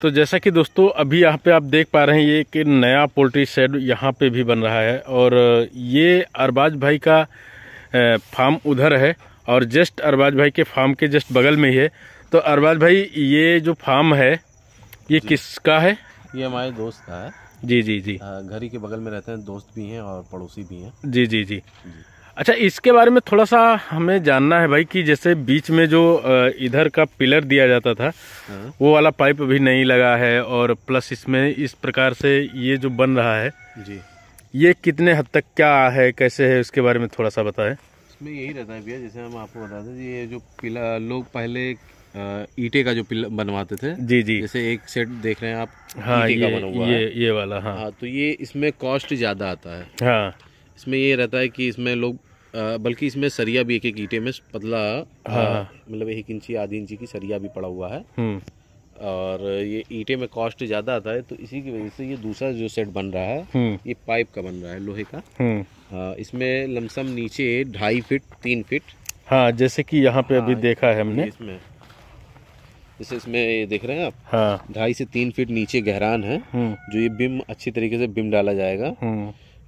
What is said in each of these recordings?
तो जैसा कि दोस्तों अभी यहाँ पे आप देख पा रहे हैं ये कि नया पोल्ट्री शेड यहाँ पे भी बन रहा है और ये अरबाज भाई का फार्म उधर है और जस्ट अरबाज भाई के फार्म के जस्ट बगल में ही है तो अरबाज भाई ये जो फार्म है ये किसका है ये हमारे दोस्त का है जी जी जी घर ही के बगल में रहते हैं दोस्त भी हैं और पड़ोसी भी हैं जी जी जी, जी। अच्छा इसके बारे में थोड़ा सा हमें जानना है भाई कि जैसे बीच में जो इधर का पिलर दिया जाता था हाँ। वो वाला पाइप अभी नहीं लगा है और प्लस इसमें इस प्रकार से ये जो बन रहा है जी ये कितने हद तक क्या है कैसे है उसके बारे में थोड़ा सा बताए इसमें यही रहता है भैया जैसे हम आपको बताते ये जो पिला लोग पहले ईटे का जो पिलर बनवाते थे जी जी जैसे एक सेट देख रहे हैं आप हाँ, ये, का बना हुआ ये, है ये वाला हाँ, हाँ तो ये इसमें कॉस्ट ज़्यादा आता है हाँ इसमें ये रहता है कि इसमें लोग बल्कि इसमें सरिया भी एक एक ईटे में पतला हाँ, हाँ। मतलब एक इंची आधी इंची की सरिया भी पड़ा हुआ है हम्म। और ये ईटे में कॉस्ट ज्यादा आता है तो इसी की वजह से ये दूसरा जो सेट बन रहा है हम्म। ये पाइप का बन रहा है लोहे का आ, हम्म। इसमें लमसम नीचे ढाई फिट तीन फिट हाँ जैसे कि यहाँ पे अभी हाँ, देखा है हमने इसमें जैसे इसमें ये देख रहे हैं आप हाँ ढाई से तीन फीट नीचे गहरान है जो ये बिम अच्छी तरीके से बिम डाला जाएगा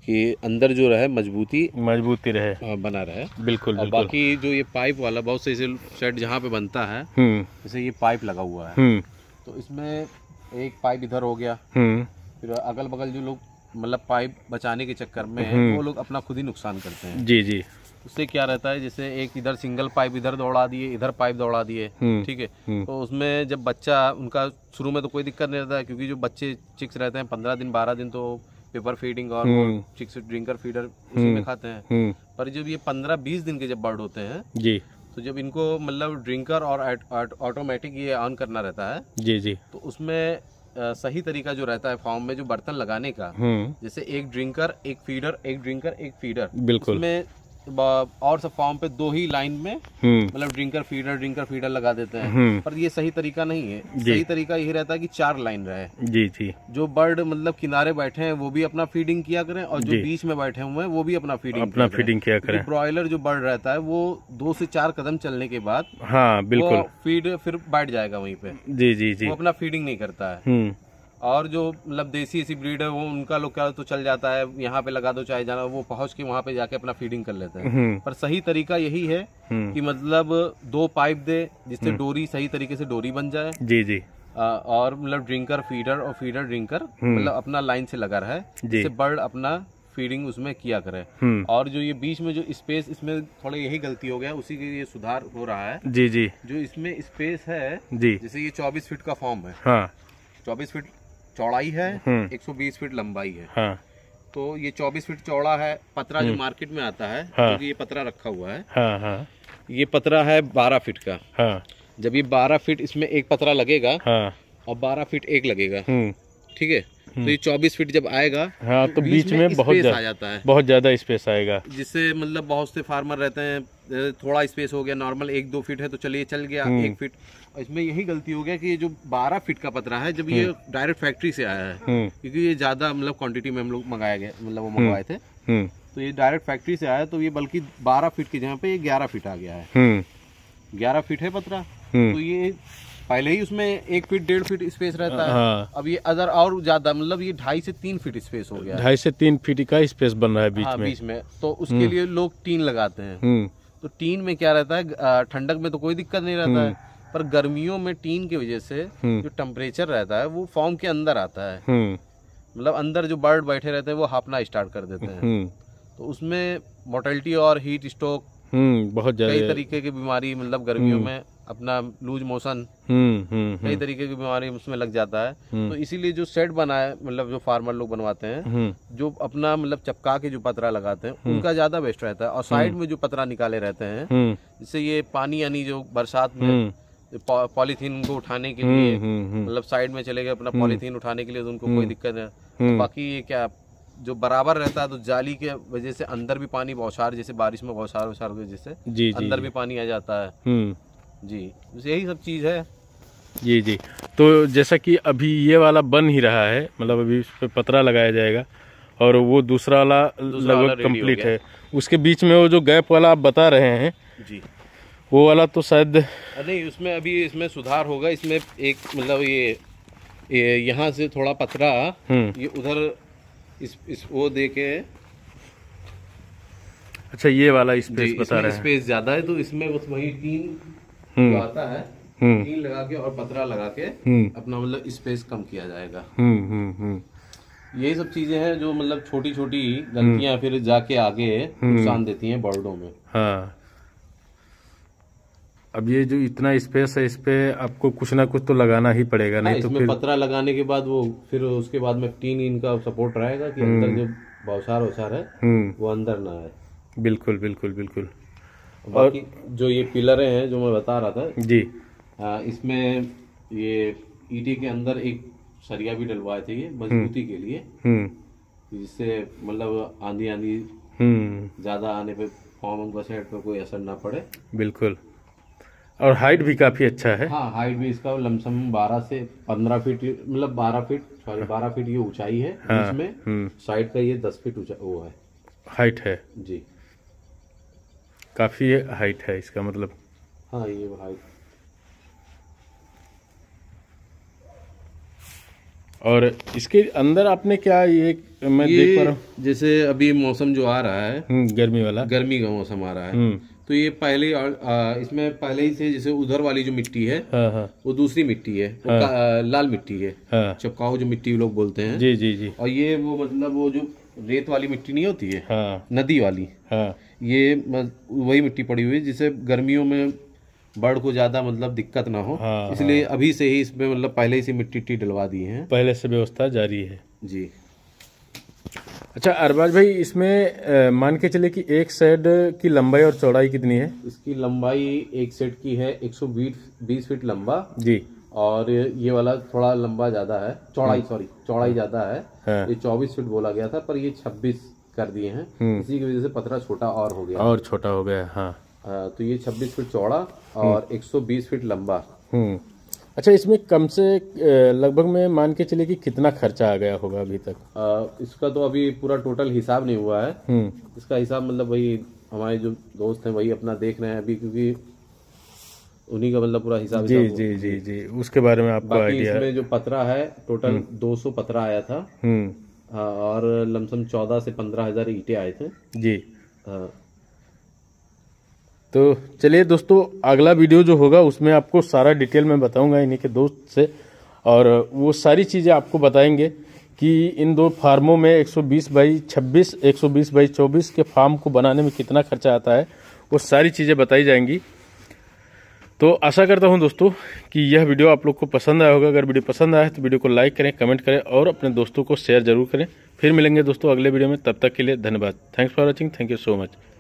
कि अंदर जो रहे मजबूती मजबूती रहे बना रहे बिल्कुल और बिल्कुल। बाकी जो ये पाइप वाला बहुत से शेड जहाँ पे बनता है हम्म। जैसे ये पाइप लगा हुआ है हम्म। तो इसमें एक पाइप इधर हो गया हम्म। फिर अगल बगल जो लोग मतलब पाइप बचाने के चक्कर में वो लोग अपना खुद ही नुकसान करते हैं जी जी उससे क्या रहता है जैसे एक इधर सिंगल पाइप इधर दौड़ा दिए इधर पाइप दौड़ा दिए ठीक है तो उसमें जब बच्चा उनका शुरू में तो कोई दिक्कत नहीं रहता है क्योंकि जो बच्चे चिक्स रहते हैं पंद्रह दिन बारह दिन तो पेपर फीडिंग और हम्म। चिक्स ड्रिंकर फीडर उसी हम्म। में खाते हैं हम्म। पर जब ये पंद्रह बीस दिन के जब बर्ड होते हैं जी तो जब इनको मतलब ड्रिंकर और ऑटोमेटिक ये ऑन करना रहता है जी जी तो उसमें सही तरीका जो रहता है फॉर्म में जो बर्तन लगाने का जैसे एक ड्रिंकर एक फीडर एक ड्रिंकर एक फीडर बिल्कुल उसमें और सब फॉर्म पे दो ही लाइन में हम्म। मतलब ड्रिंकर फीडर ड्रिंकर फीडर लगा देते हैं हम्म। पर ये सही तरीका नहीं है सही तरीका यही रहता है कि चार लाइन रहे जी जी जो बर्ड मतलब किनारे बैठे हैं वो भी अपना फीडिंग किया करें और जो बीच में बैठे हुए हैं वो भी अपना फीडिंग अपना फीडिंग किया करें ब्रॉयलर जो बर्ड रहता है वो दो से चार कदम चलने के बाद हाँ बिल्कुल फीड फिर बैठ जाएगा वहीं पे जी जी जी अपना फीडिंग नहीं करता है हम्म। और जो मतलब देसी ऐसी ब्रीड है वो उनका लोग क्या तो चल जाता है यहाँ पे लगा दो चाहे जाना वो पहुंच के वहाँ पे जाके अपना फीडिंग कर लेते हैं हम्म। पर सही तरीका यही है हम्म। कि मतलब दो पाइप दे जिससे हम्म। डोरी सही तरीके से डोरी बन जाए जी जी और मतलब ड्रिंकर फीडर और फीडर ड्रिंकर मतलब अपना लाइन से लगा रहा है जिससे बर्ड अपना फीडिंग उसमें किया करे और जो ये बीच में जो स्पेस इसमें थोड़ा यही गलती हो गया उसी के लिए सुधार हो रहा है जी जी जो इसमें स्पेस है जी जैसे ये चौबीस फीट का फॉर्म है हाँ। चौबीस फीट चौड़ाई है 120 हम्म। फीट लंबाई है हाँ। तो ये 24 फीट चौड़ा है पतरा जो हम्म। मार्केट में आता है हाँ। तो ये पतरा रखा हुआ है हाँ, हाँ। ये पतरा है 12 फीट का हाँ। जब ये 12 फीट इसमें एक पतरा लगेगा हाँ। और 12 फीट एक लगेगा हम्म। ठीक है हम्म। तो ये चौबीस फीट जब आएगा हाँ तो बीच, बीच में, में बहुत आ जाता है बहुत ज्यादा स्पेस आएगा जिससे मतलब बहुत से फार्मर रहते हैं थोड़ा स्पेस हो गया नॉर्मल एक दो फीट है तो चलिए चल गया हम्म। एक फीट इसमें यही गलती हो गया कि ये जो 12 फीट का पतरा है जब ये डायरेक्ट हम्म। फैक्ट्री से आया है क्योंकि ये ज्यादा मतलब क्वान्टिटी में हम लोग मंगाया गया मतलब वो मंगवाए थे तो ये डायरेक्ट फैक्ट्री से आया तो ये बल्कि बारह फीट की जगह पे ये ग्यारह फीट आ गया है ग्यारह फीट है पतरा तो ये पहले ही उसमें एक फीट डेढ़ फीट स्पेस रहता है हाँ। अब ये अदर और ज्यादा मतलब ये ढाई से तीन फीट स्पेस हो गया ढाई से तीन फीट का स्पेस बन रहा है बीच हाँ, में बीच में तो उसके हम्म। लिए लोग टीन लगाते हैं हम्म। तो टीन में क्या रहता है ठंडक में तो कोई दिक्कत नहीं रहता है हम्म। पर गर्मियों में टीन की वजह से जो टेम्परेचर रहता है वो फॉर्म के अंदर आता है मतलब अंदर जो बर्ड बैठे रहते हैं वो हाफना स्टार्ट कर देते हैं तो उसमें मोर्टेलिटी और हीट स्ट्रोक बहुत कई तरीके की बीमारी मतलब गर्मियों में अपना लूज मोशन हम्म, हम्म, कई हम्म। तरीके की बीमारी उसमें लग जाता है तो इसीलिए जो सेट बना है मतलब जो फार्मर लोग बनवाते हैं जो अपना मतलब चपका के जो पतरा लगाते हैं उनका ज्यादा बेस्ट रहता है और साइड में जो पतरा निकाले रहते हैं जिससे ये पानी यानी जो बरसात में पॉलीथीन को उठाने के लिए मतलब साइड में चले गए अपना पॉलीथीन उठाने के लिए तो उनको कोई दिक्कत है बाकी ये क्या जो बराबर रहता है तो जाली के वजह से अंदर भी पानी बौछार जैसे बारिश में बौछार वछार की वजह से अंदर भी पानी आ जाता है जी बस यही सब चीज़ है जी जी तो जैसा कि अभी ये वाला बन ही रहा है मतलब अभी उस पर पतरा लगाया जाएगा और वो दूसरा वाला लगभग कंप्लीट है उसके बीच में वो जो गैप वाला आप बता रहे हैं जी वो वाला तो शायद नहीं उसमें अभी इसमें सुधार होगा इसमें एक मतलब ये, ये यहाँ से थोड़ा पतरा हम्म। ये उधर इस, इस वो दे के अच्छा ये वाला स्पेस बता रहे हैं स्पेस ज़्यादा है तो इसमें वही तीन हम्म। जो आता है टीन हम्म। लगा के और पतरा लगा के हम्म। अपना मतलब स्पेस कम किया जाएगा यही सब चीजें हैं जो मतलब छोटी छोटी गलतियां फिर जाके आगे नुकसान देती हैं बर्डों में हाँ। अब ये जो इतना स्पेस है इस पे आपको कुछ ना कुछ तो लगाना ही पड़ेगा हाँ, नहीं तो फिर पतरा लगाने के बाद वो फिर उसके बाद में टीन इनका सपोर्ट रहेगा कि अंदर जो बौछार है वो अंदर ना आए बिल्कुल बिल्कुल बिल्कुल और जो ये पिलर हैं जो मैं बता रहा था जी आ, इसमें ये ईटी के अंदर एक सरिया भी डलवाए थे ये हम्म। मजबूती के लिए हम्म। जिससे मतलब आंधी आंधी हम्म। ज्यादा आने पे फॉर्म उनका पे कोई असर ना पड़े बिल्कुल और हाइट भी काफी अच्छा है हाँ हाइट भी इसका लमसम 12 से 15 फीट मतलब 12 फीट सॉरी 12 फीट ये ऊंचाई है हाँ, इसमें साइड का ये 10 फीट ऊंचा वो है हाइट है जी काफ़ी हाइट है इसका मतलब हाँ ये हाइट और इसके अंदर आपने क्या ये मैं ये देख पा रहा हूँ जैसे अभी मौसम जो आ रहा है हम्म, गर्मी वाला गर्मी का मौसम आ रहा है हम्म। तो ये पहले इसमें पहले ही से जैसे उधर वाली जो मिट्टी है हाँ हाँ। वो दूसरी मिट्टी है हाँ। लाल मिट्टी है हाँ। चपकाओ जो मिट्टी लोग बोलते हैं जी जी जी और ये वो मतलब वो जो रेत वाली मिट्टी नहीं होती है हाँ। नदी वाली हाँ। ये वही मिट्टी पड़ी हुई है जिसे गर्मियों में बर्ड को ज्यादा मतलब दिक्कत ना हो हाँ, हाँ। इसलिए हाँ। अभी से ही इसमें मतलब पहले ही से मिट्टी टी डलवा दी है पहले से व्यवस्था जारी है जी अच्छा अरबाज भाई इसमें मान के चले कि एक सेट की लंबाई और चौड़ाई कितनी है इसकी लंबाई एक सेट की है एक सौ बीस फीट लंबा जी और ये वाला थोड़ा लंबा ज्यादा है चौड़ाई सॉरी हम्म। चौड़ाई ज्यादा है, हाँ। ये चौबीस फीट बोला गया था पर ये छब्बीस कर दिए हैं हम्म। इसी की वजह से पतरा छोटा और हो गया और छोटा हो गया हाँ तो ये छब्बीस फीट चौड़ा और हम्म। एक सौ बीस फीट लंबा अच्छा इसमें कम से लगभग मैं मान के चले कि कितना खर्चा आ गया होगा अभी तक आ, इसका तो अभी पूरा टोटल हिसाब नहीं हुआ है इसका हिसाब मतलब वही हमारे जो दोस्त हैं वही अपना देख रहे हैं अभी क्योंकि उन्हीं का मतलब पूरा हिसाब जी जी जी जी उसके बारे में आपको आइडिया इसमें जो पतरा है टोटल 200 पतरा आया था हम्म। हाँ, और लमसम चौदह से पंद्रह हजार ईटे आए थे जी हाँ। तो चलिए दोस्तों अगला वीडियो जो होगा उसमें आपको सारा डिटेल में बताऊंगा इन्हीं के दोस्त से और वो सारी चीज़ें आपको बताएंगे कि इन दो फार्मों में 120 बाई सौ बीस बाई चौबीस के फार्म को बनाने में कितना खर्चा आता है वो सारी चीज़ें बताई जाएंगी तो आशा करता हूं दोस्तों कि यह वीडियो आप लोग को पसंद आया होगा अगर वीडियो पसंद आया तो वीडियो को लाइक करें कमेंट करें और अपने दोस्तों को शेयर जरूर करें फिर मिलेंगे दोस्तों अगले वीडियो में तब तक के लिए धन्यवाद thanks for watching thank you so much